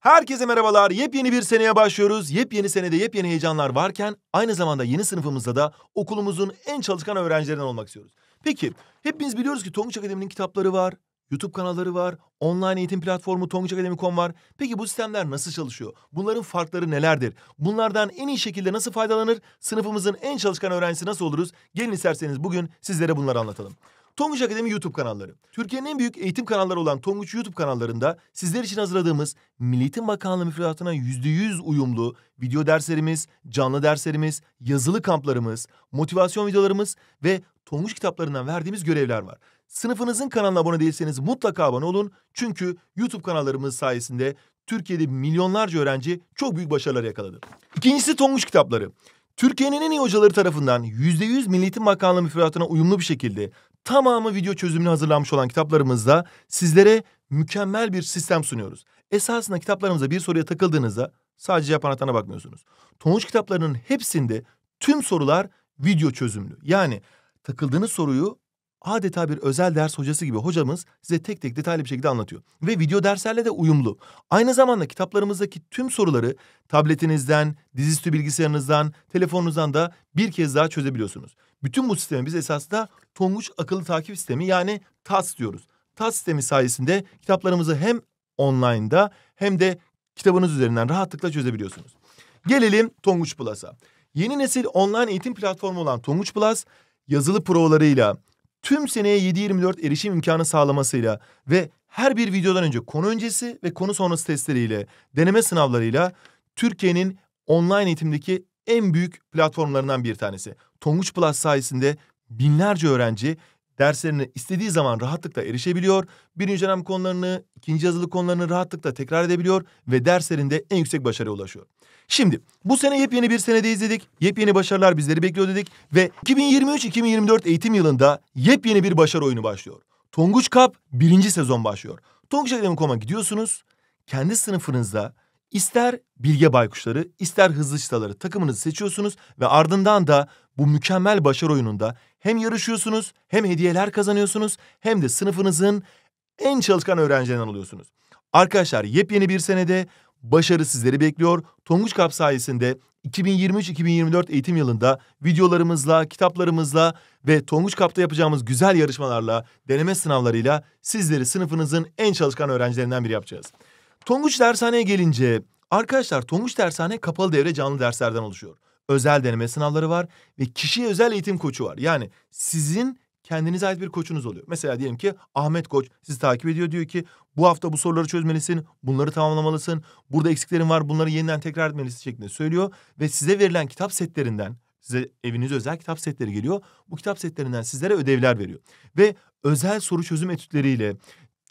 Herkese merhabalar. Yepyeni bir seneye başlıyoruz. Yepyeni senede yepyeni heyecanlar varken aynı zamanda yeni sınıfımızda da okulumuzun en çalışkan öğrencilerinden olmak istiyoruz. Peki hepimiz biliyoruz ki Tonguç Akademi'nin kitapları var, YouTube kanalları var, online eğitim platformu tonguçakademi.com var. Peki bu sistemler nasıl çalışıyor? Bunların farkları nelerdir? Bunlardan en iyi şekilde nasıl faydalanır? Sınıfımızın en çalışkan öğrencisi nasıl oluruz? Gelin isterseniz bugün sizlere bunları anlatalım. Tonguç Akademi YouTube kanalları. Türkiye'nin en büyük eğitim kanalları olan Tonguç YouTube kanallarında sizler için hazırladığımız Milli Eğitim Bakanlığı müfredatına %100 uyumlu video derslerimiz, canlı derslerimiz, yazılı kamplarımız, motivasyon videolarımız ve Tonguç kitaplarından verdiğimiz görevler var. Sınıfınızın kanalına abone değilseniz mutlaka abone olun. Çünkü YouTube kanallarımız sayesinde Türkiye'de milyonlarca öğrenci çok büyük başarılar yakaladı. İkincisi Tonguç kitapları. Türkiye'nin en iyi hocaları tarafından %100 Milli Eğitim Bakanlığı müfredatına uyumlu bir şekilde tamamı video çözümüne hazırlanmış olan kitaplarımızda sizlere mükemmel bir sistem sunuyoruz. Esasında kitaplarımıza bir soruya takıldığınızda sadece cevap anahtarına bakmıyorsunuz. Tonuç kitaplarının hepsinde tüm sorular video çözümlü. Yani takıldığınız soruyu adeta bir özel ders hocası gibi hocamız size tek tek detaylı bir şekilde anlatıyor. Ve video derslerle de uyumlu. Aynı zamanda kitaplarımızdaki tüm soruları tabletinizden, dizüstü bilgisayarınızdan, telefonunuzdan da bir kez daha çözebiliyorsunuz. Bütün bu sistemi biz esasında Tonguç Akıllı Takip Sistemi yani TAS diyoruz. TAS sistemi sayesinde kitaplarımızı hem online'da hem de kitabınız üzerinden rahatlıkla çözebiliyorsunuz. Gelelim Tonguç Plus'a. Yeni nesil online eğitim platformu olan Tonguç Plus yazılı provalarıyla, tüm seneye 7-24 erişim imkanı sağlamasıyla ve her bir videodan önce konu öncesi ve konu sonrası testleriyle, deneme sınavlarıyla Türkiye'nin online eğitimdeki en büyük platformlarından bir tanesi. Tonguç Plus sayesinde binlerce öğrenci derslerine istediği zaman rahatlıkla erişebiliyor. Birinci dönem konularını, ikinci yazılı konularını rahatlıkla tekrar edebiliyor ve derslerinde en yüksek başarıya ulaşıyor. Şimdi bu sene yepyeni bir senedeyiz dedik. Yepyeni başarılar bizleri bekliyor dedik ve 2023-2024 eğitim yılında yepyeni bir başarı oyunu başlıyor. Tonguç Cup birinci sezon başlıyor. Tonguç Akademi.com'a gidiyorsunuz. Kendi sınıfınızda İster bilge baykuşları, ister hızlı çıtaları takımınızı seçiyorsunuz ve ardından da bu mükemmel başarı oyununda hem yarışıyorsunuz, hem hediyeler kazanıyorsunuz, hem de sınıfınızın en çalışkan öğrencilerinden oluyorsunuz. Arkadaşlar yepyeni bir senede başarı sizleri bekliyor. Tonguç Kap sayesinde 2023-2024 eğitim yılında videolarımızla, kitaplarımızla ve Tonguç Kap'ta yapacağımız güzel yarışmalarla, deneme sınavlarıyla sizleri sınıfınızın en çalışkan öğrencilerinden biri yapacağız. Tonguç dershaneye gelince arkadaşlar Tonguç dershane kapalı devre canlı derslerden oluşuyor. Özel deneme sınavları var ve kişiye özel eğitim koçu var. Yani sizin kendinize ait bir koçunuz oluyor. Mesela diyelim ki Ahmet Koç sizi takip ediyor diyor ki bu hafta bu soruları çözmelisin, bunları tamamlamalısın, burada eksiklerin var bunları yeniden tekrar etmelisin şeklinde söylüyor. Ve size verilen kitap setlerinden size evinize özel kitap setleri geliyor. Bu kitap setlerinden sizlere ödevler veriyor. Ve özel soru çözüm etütleriyle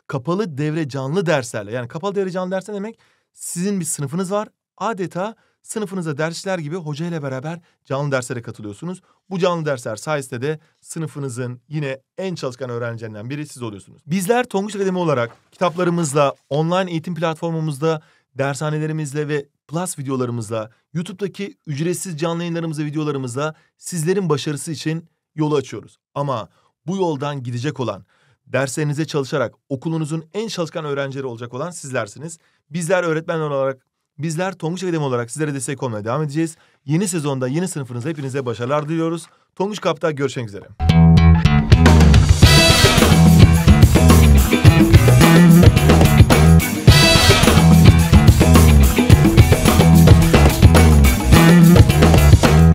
kapalı devre canlı derslerle yani kapalı devre canlı dersler demek sizin bir sınıfınız var. Adeta sınıfınıza dersler gibi hoca ile beraber canlı derslere katılıyorsunuz. Bu canlı dersler sayesinde de sınıfınızın yine en çalışkan öğrencilerinden biri siz oluyorsunuz. Bizler Tonguç Akademi olarak kitaplarımızla, online eğitim platformumuzda, dershanelerimizle ve Plus videolarımızla, YouTube'daki ücretsiz canlı yayınlarımızla, videolarımızla sizlerin başarısı için yolu açıyoruz. Ama bu yoldan gidecek olan derslerinize çalışarak okulunuzun en çalışkan öğrencileri olacak olan sizlersiniz. Bizler öğretmen olarak, bizler Tonguç Akademi olarak sizlere destek olmaya devam edeceğiz. Yeni sezonda yeni sınıfınıza hepinize başarılar diliyoruz. Tonguç Kap'ta görüşmek üzere.